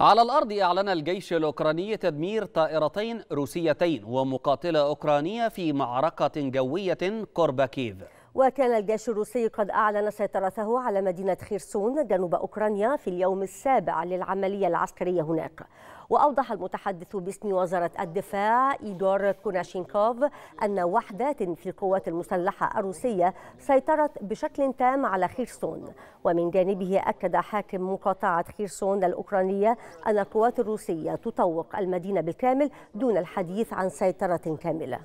على الأرض أعلن الجيش الأوكراني تدمير طائرتين روسيتين ومقاتلة أوكرانية في معركة جوية قرب كييف وكان الجيش الروسي قد أعلن سيطرته على مدينة خيرسون جنوب أوكرانيا في اليوم السابع للعملية العسكرية هناك وأوضح المتحدث باسم وزارة الدفاع إيدور كوناشينكوف أن وحدات في القوات المسلحة الروسية سيطرت بشكل تام على خيرسون ومن جانبه أكد حاكم مقاطعة خيرسون الأوكرانية أن القوات الروسية تطوق المدينة بالكامل دون الحديث عن سيطرة كاملة